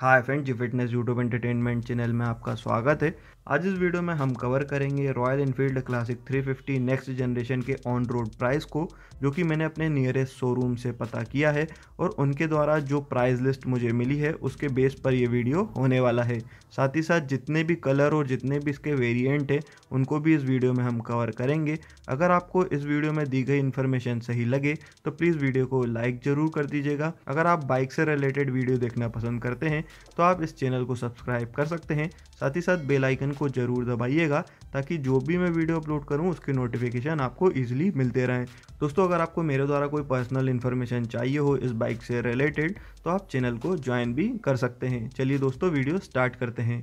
हाय friend ji fitness YouTube entertainment channel में आपका स्वागत है आज इस वीडियो में हम कवर करेंगे Royal Enfield classic 350 next generation के ऑन रोड प्राइस को जो कि मैंने अपने नियरेस्ट शोरूम से पता किया है और उनके द्वारा जो प्राइस लिस्ट मुझे मिली है उसके बेस पर ये वीडियो होने वाला है साथ ही साथ जितने भी कलर और जितने भी इसके वेरिएंट हैं उनको भी इस वीडियो में हम कवर करेंगे अगर आपको इस वीडियो में दी गई इन्फॉर्मेशन सही लगे तो प्लीज़ वीडियो को लाइक ज़रूर कर दीजिएगा अगर आप बाइक से रिलेटेड वीडियो देखना पसंद करते हैं तो आप इस चैनल को सब्सक्राइब कर सकते हैं साथ ही साथ बेलाइकन आइकन को ज़रूर दबाइएगा ताकि जो भी मैं वीडियो अपलोड करूँ उसके नोटिफिकेशन आपको ईजिली मिलते रहें दोस्तों अगर आपको मेरे द्वारा कोई पर्सनल इन्फॉर्मेशन चाहिए हो इस बाइक से रिलेटेड तो आप चैनल को ज्वाइन भी कर सकते हैं चलिए दोस्तों वीडियो स्टार्ट करते हैं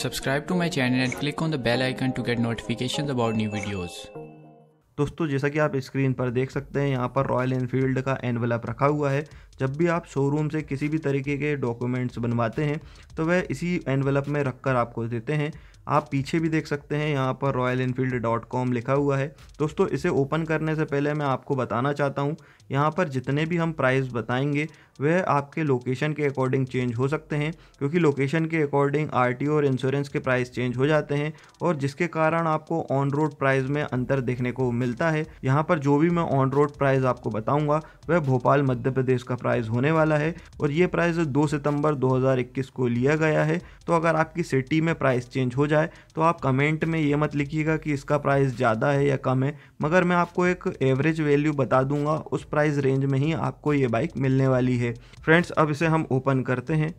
Subscribe to my channel and click on the bell icon to get notifications about new videos. दोस्तों जैसा कि आप स्क्रीन पर देख सकते हैं यहाँ पर रॉयल एनफील्ड का एनवलप रखा हुआ है जब भी आप शोरूम से किसी भी तरीके के डॉक्यूमेंट्स बनवाते हैं तो वह इसी एनवेलप में रख कर आपको देते हैं आप पीछे भी देख सकते हैं यहाँ पर रॉयल इनफील्ड डॉट कॉम लिखा हुआ है दोस्तों इसे ओपन करने से पहले मैं आपको बताना चाहता हूँ यहाँ पर जितने भी हम प्राइस बताएंगे वह आपके लोकेशन के अकॉर्डिंग चेंज हो सकते हैं क्योंकि लोकेशन के अकॉर्डिंग ओ और इंश्योरेंस के प्राइस चेंज हो जाते हैं और जिसके कारण आपको ऑन रोड प्राइस में अंतर देखने को मिलता है यहाँ पर जो भी मैं ऑन रोड प्राइस आपको बताऊँगा वह भोपाल मध्य प्रदेश का प्राइज़ होने वाला है और ये प्राइज़ 2 सितंबर 2021 को लिया गया है तो अगर आपकी सिटी में प्राइस चेंज हो जाए तो आप कमेंट में ये मत लिखिएगा कि इसका प्राइस ज़्यादा है या कम है मगर मैं आपको एक एवरेज वैल्यू बता दूंगा उस प्राइस रेंज में ही आपको ये बाइक मिलने वाली है फ्रेंड्स अब इसे हम ओपन करते हैं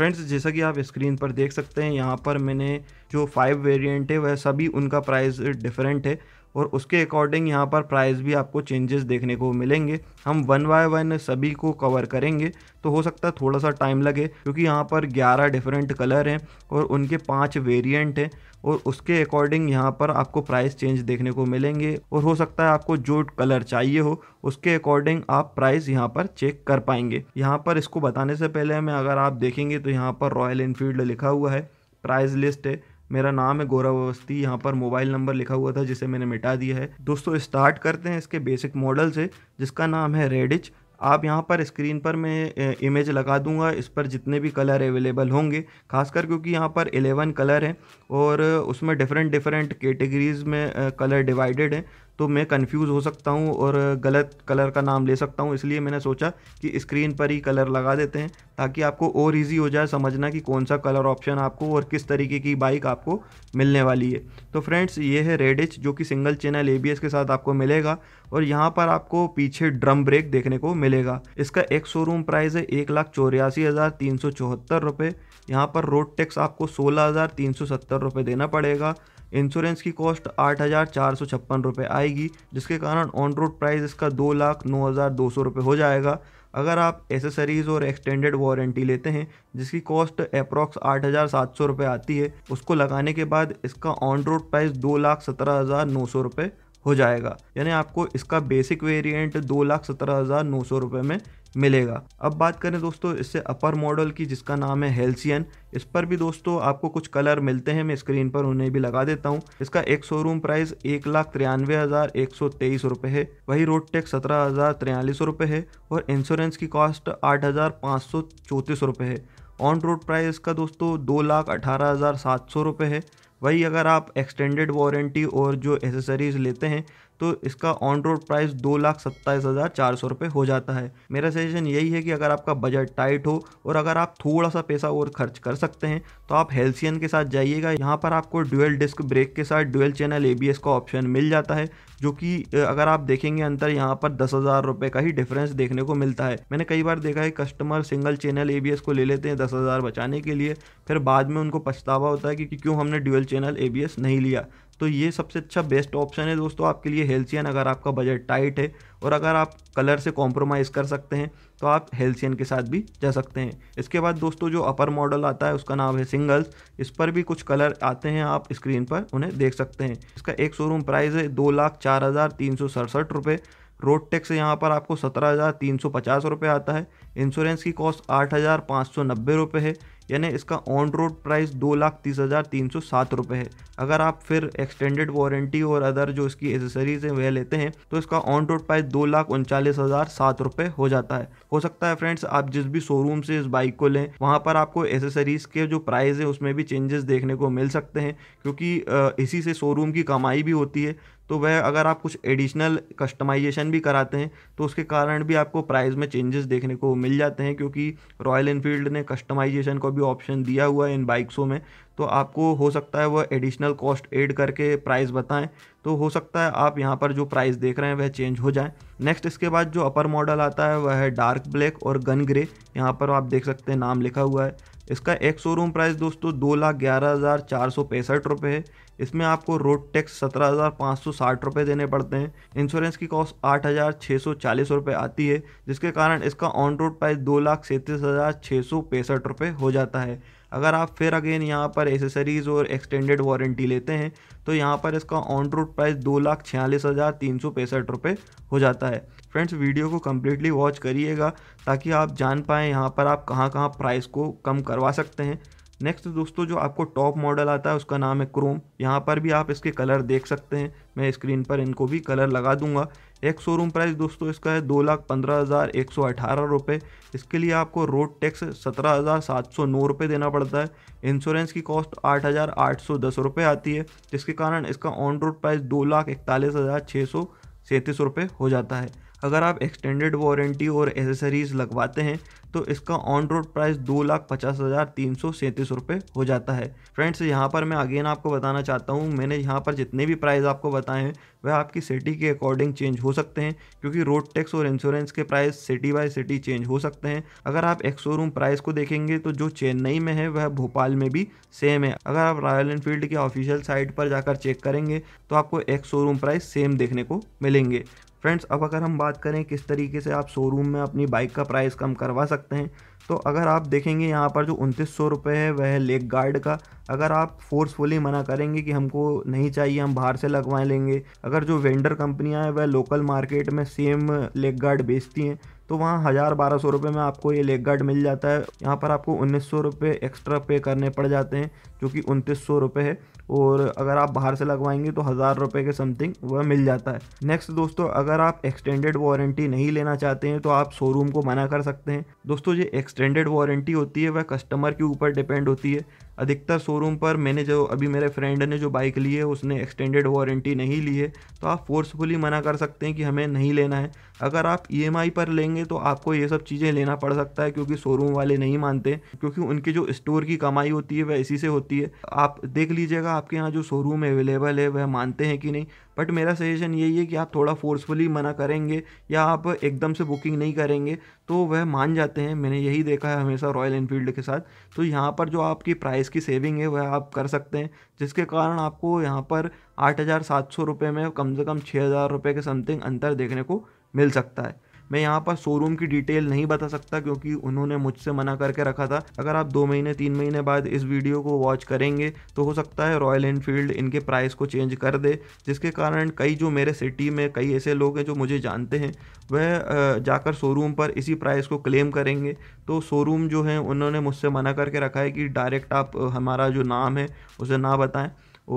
फ्रेंड्स जैसा कि आप स्क्रीन पर देख सकते हैं यहाँ पर मैंने जो फाइव वेरिएंट है वह सभी उनका प्राइस डिफरेंट है और उसके अकॉर्डिंग यहाँ पर प्राइस भी आपको चेंजेस देखने को मिलेंगे हम वन बाय वन सभी को कवर करेंगे तो हो सकता है थोड़ा सा टाइम लगे क्योंकि यहाँ पर 11 डिफरेंट कलर हैं और उनके पांच वेरिएंट हैं और उसके अकॉर्डिंग यहाँ पर आपको प्राइस चेंज देखने को मिलेंगे और हो सकता है आपको जो कलर चाहिए हो उसके अकॉर्डिंग आप प्राइस यहाँ पर चेक कर पाएंगे यहाँ पर इसको बताने से पहले हमें अगर आप देखेंगे तो यहाँ पर रॉयल इनफील्ड लिखा हुआ है प्राइस लिस्ट है मेरा नाम है गौरव अवस्थी यहाँ पर मोबाइल नंबर लिखा हुआ था जिसे मैंने मिटा दिया है दोस्तों स्टार्ट करते हैं इसके बेसिक मॉडल से जिसका नाम है रेडिच आप यहाँ पर स्क्रीन पर मैं इमेज लगा दूंगा इस पर जितने भी कलर अवेलेबल होंगे खासकर क्योंकि यहाँ पर 11 कलर हैं और उसमें डिफरेंट डिफरेंट कैटेगरीज़ में कलर डिवाइडेड हैं तो मैं कंफ्यूज हो सकता हूँ और गलत कलर का नाम ले सकता हूँ इसलिए मैंने सोचा कि स्क्रीन पर ही कलर लगा देते हैं ताकि आपको और इजी हो जाए समझना कि कौन सा कलर ऑप्शन आपको और किस तरीके की बाइक आपको मिलने वाली है तो फ्रेंड्स ये है रेडिच जो कि सिंगल चैनल ए के साथ आपको मिलेगा और यहाँ पर आपको पीछे ड्रम ब्रेक देखने को मिलेगा इसका एक शोरूम प्राइस है एक लाख चौरासी हज़ार तीन सौ चौहत्तर रुपये यहाँ पर रोड टैक्स आपको सोलह हज़ार तीन सौ सत्तर रुपये देना पड़ेगा इंश्योरेंस की कॉस्ट आठ हज़ार चार सौ छप्पन रुपये आएगी जिसके कारण ऑन रोड प्राइस इसका दो लाख नौ हज़ार दो सौ रुपये हो जाएगा अगर आप एसेसरीज़ और एक्सटेंडेड वारंटी लेते हैं जिसकी कॉस्ट अप्रॉक्स आठ हज़ार सात सौ रुपये आती है उसको लगाने के बाद इसका ऑन रोड प्राइस दो लाख सत्रह हज़ार नौ सौ रुपये हो जाएगा यानी आपको इसका बेसिक वेरिएंट दो लाख सत्रह हज़ार नौ सौ रुपये में मिलेगा अब बात करें दोस्तों इससे अपर मॉडल की जिसका नाम है हेल्सियन इस पर भी दोस्तों आपको कुछ कलर मिलते हैं मैं स्क्रीन पर उन्हें भी लगा देता हूं इसका एक शोरूम प्राइस एक लाख तिरानवे हज़ार एक सौ तेईस रुपये है वही रोड टैक्स सत्रह हज़ार तिरयालीस रुपये है और इंश्योरेंस की कॉस्ट आठ हज़ार पाँच सौ चौंतीस रुपये है ऑन रोड प्राइस का दोस्तों दो लाख अठारह हज़ार सात सौ रुपये है वही अगर आप एक्सटेंडेड वारंटी और जो एसेसरीज़ लेते हैं तो इसका ऑन रोड प्राइस दो लाख सत्ताईस हज़ार चार सौ रुपये हो जाता है मेरा सजेशन यही है कि अगर आपका बजट टाइट हो और अगर आप थोड़ा सा पैसा और खर्च कर सकते हैं तो आप हेल्सियन के साथ जाइएगा यहाँ पर आपको ड्यूअल डिस्क ब्रेक के साथ ड्यूअल चैनल ए का ऑप्शन मिल जाता है जो कि अगर आप देखेंगे अंतर यहाँ पर दस हज़ार रुपये का ही डिफरेंस देखने को मिलता है मैंने कई बार देखा है कस्टमर सिंगल चैनल ए को ले लेते हैं दस हज़ार बचाने के लिए फिर बाद में उनको पछतावा होता है कि क्यों हमने ड्यूल चैनल ए नहीं लिया तो ये सबसे अच्छा बेस्ट ऑप्शन है दोस्तों आपके लिए हेल्सियन अगर आपका बजट टाइट है और अगर आप कलर से कॉम्प्रोमाइज़ कर सकते हैं तो आप हेल्सियन के साथ भी जा सकते हैं इसके बाद दोस्तों जो अपर मॉडल आता है उसका नाम है सिंगल्स इस पर भी कुछ कलर आते हैं आप स्क्रीन पर उन्हें देख सकते हैं इसका एक शोरूम प्राइस है दो लाख चार हज़ार तीन सौ सड़सठ रुपये रोड टैक्स यहाँ पर आपको सत्रह हज़ार तीन सौ पचास रुपये आता है इंश्योरेंस की कॉस्ट आठ हज़ार पाँच सौ नब्बे रुपये है यानी इसका ऑन रोड प्राइस दो लाख तीस हज़ार तीन सौ सात रुपये है अगर आप फिर एक्सटेंडेड वारंटी और अदर जो इसकी एसेसरीज हैं वह लेते हैं तो इसका ऑन रोड प्राइस दो लाख उनचालीस हज़ार सात रुपये हो जाता है हो सकता है फ्रेंड्स आप जिस भी शोरूम से इस बाइक को लें वहाँ पर आपको एसेसरीज़ के जो प्राइस है उसमें भी चेंजेस देखने को मिल सकते हैं क्योंकि इसी से शोरूम की कमाई भी होती है तो वह अगर आप कुछ एडिशनल कस्टमाइजेशन भी कराते हैं तो उसके कारण भी आपको प्राइस में चेंजेस देखने को मिल जाते हैं क्योंकि रॉयल इनफील्ड ने कस्टमाइजेशन को भी ऑप्शन दिया हुआ है इन बाइक्सों में तो आपको हो सकता है वह एडिशनल कॉस्ट ऐड करके प्राइस बताएं तो हो सकता है आप यहाँ पर जो प्राइस देख रहे हैं वह चेंज हो जाए नेक्स्ट इसके बाद जो अपर मॉडल आता है वह है डार्क ब्लैक और गन ग्रे यहाँ पर आप देख सकते हैं नाम लिखा हुआ है इसका एक शोरूम प्राइस दोस्तों दो लाख ग्यारह हज़ार चार सौ पैंसठ रुपये है इसमें आपको रोड टैक्स सत्रह हज़ार पाँच सौ साठ रुपये देने पड़ते हैं इंश्योरेंस की कॉस्ट आठ हज़ार छः सौ चालीस रुपये आती है जिसके कारण इसका ऑन रोड प्राइस दो लाख सैंतीस हज़ार छः सौ पैंसठ रुपये हो जाता है अगर आप फिर अगेन यहाँ पर एसेसरीज़ और एक्सटेंडेड वारंटी लेते हैं तो यहाँ पर इसका ऑन रोड प्राइस दो लाख छियालीस हज़ार तीन सौ पैंसठ रुपये हो जाता है फ्रेंड्स वीडियो को कम्प्लीटली वॉच करिएगा ताकि आप जान पाएँ यहाँ पर आप कहाँ कहाँ प्राइस को कम करवा सकते हैं नेक्स्ट दोस्तों जो आपको टॉप मॉडल आता है उसका नाम है क्रोम यहाँ पर भी आप इसके कलर देख सकते हैं मैं स्क्रीन पर इनको भी कलर लगा दूंगा एक शोरूम प्राइस दोस्तों इसका है दो लाख पंद्रह हज़ार एक सौ अठारह रुपये इसके लिए आपको रोड टैक्स सत्रह हज़ार सात सौ नौ रुपये देना पड़ता है इंश्योरेंस की कॉस्ट आठ हज़ार आठ सौ दस रुपये आती है जिसके कारण इसका ऑन रोड प्राइस दो लाख इकतालीस हज़ार छः सौ सैंतीस रुपये हो जाता है अगर आप एक्सटेंडेड वारंटी और एसेसरीज़ लगवाते हैं तो इसका ऑन रोड प्राइस दो लाख पचास हज़ार तीन सौ सैंतीस रुपये हो जाता है फ्रेंड्स यहाँ पर मैं अगेन आपको बताना चाहता हूँ मैंने यहाँ पर जितने भी प्राइस आपको बताए हैं वह आपकी सिटी के अकॉर्डिंग चेंज हो सकते हैं क्योंकि रोड टैक्स और इंश्योरेंस के price city by city change हो सकते हैं अगर आप एक शोरूम प्राइस को देखेंगे तो जो चेन्नई में है वह भोपाल में भी सेम है अगर आप रॉयल इनफील्ड की ऑफिशियल साइट पर जाकर चेक करेंगे तो आपको एक शोरूम प्राइस सेम देखने को मिलेंगे फ्रेंड्स अब अगर हम बात करें किस तरीके से आप शोरूम में अपनी बाइक का प्राइस कम करवा सकते हैं तो अगर आप देखेंगे यहाँ पर जो उनतीस सौ रुपये है वह है लेग गार्ड का अगर आप फोर्सफुली मना करेंगे कि हमको नहीं चाहिए हम बाहर से लगवा लेंगे अगर जो वेंडर कंपनियाँ हैं वह लोकल मार्केट में सेम लेग गार्ड बेचती हैं तो वहाँ हज़ार बारह सौ रुपये में आपको ये लेग गार्ड मिल जाता है यहाँ पर आपको उन्नीस सौ रुपये एक्स्ट्रा पे करने पड़ जाते हैं जो कि उनतीस सौ रुपये है और अगर आप बाहर से लगवाएंगे तो हज़ार रुपये के समथिंग वह मिल जाता है नेक्स्ट दोस्तों अगर आप एक्सटेंडेड वारंटी नहीं लेना चाहते हैं तो आप शोरूम को मना कर सकते हैं दोस्तों ये एक्सटेंडेड वारंटी होती है वह कस्टमर के ऊपर डिपेंड होती है अधिकतर शोरूम पर मैंने जो अभी मेरे फ्रेंड ने जो बाइक ली है उसने एक्सटेंडेड वारंटी नहीं ली है तो आप फोर्सफुली मना कर सकते हैं कि हमें नहीं लेना है अगर आप ई e पर लेंगे तो आपको ये सब चीज़ें लेना पड़ सकता है क्योंकि शोरूम वाले नहीं मानते क्योंकि उनकी जो स्टोर की कमाई होती है वह इसी से होती है आप देख लीजिएगा आपके यहाँ जो शोरूम अवेलेबल है वह मानते हैं कि नहीं बट मेरा सजेशन यही है कि आप थोड़ा फोर्सफुली मना करेंगे या आप एकदम से बुकिंग नहीं करेंगे तो वह मान जाते हैं मैंने यही देखा है हमेशा रॉयल इनफील्ड के साथ तो यहाँ पर जो आपकी प्राइस की सेविंग है वह आप कर सकते हैं जिसके कारण आपको यहाँ पर आठ हज़ार सात सौ रुपये में कम से कम छः हज़ार रुपये के समथिंग अंतर देखने को मिल सकता है मैं यहाँ पर शोरूम की डिटेल नहीं बता सकता क्योंकि उन्होंने मुझसे मना करके रखा था अगर आप दो महीने तीन महीने बाद इस वीडियो को वॉच करेंगे तो हो सकता है रॉयल एनफील्ड इनके प्राइस को चेंज कर दे जिसके कारण कई जो मेरे सिटी में कई ऐसे लोग हैं जो मुझे जानते हैं वह जाकर शोरूम पर इसी प्राइस को क्लेम करेंगे तो शोरूम जो है उन्होंने मुझसे मना करके रखा है कि डायरेक्ट आप हमारा जो नाम है उसे ना बताएं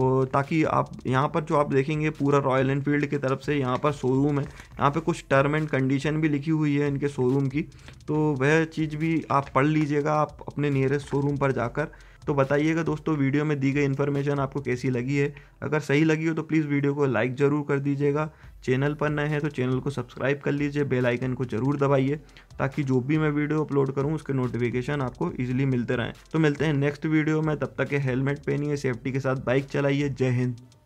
और ताकि आप यहाँ पर जो आप देखेंगे पूरा रॉयल इनफील्ड की तरफ से यहाँ पर शोरूम है यहाँ पे कुछ टर्म एंड कंडीशन भी लिखी हुई है इनके शोरूम की तो वह चीज़ भी आप पढ़ लीजिएगा आप अपने नियरेस्ट शोरूम पर जाकर तो बताइएगा दोस्तों वीडियो में दी गई इन्फॉर्मेशन आपको कैसी लगी है अगर सही लगी हो तो प्लीज़ वीडियो को लाइक ज़रूर कर दीजिएगा चैनल पर नए हैं तो चैनल को सब्सक्राइब कर लीजिए बेल आइकन को जरूर दबाइए ताकि जो भी मैं वीडियो अपलोड करूँ उसके नोटिफिकेशन आपको ईजिली मिलते रहें तो मिलते हैं नेक्स्ट वीडियो में तब तक हेलमेट पहनिए सेफ्टी के साथ बाइक चलाइए जय हिंद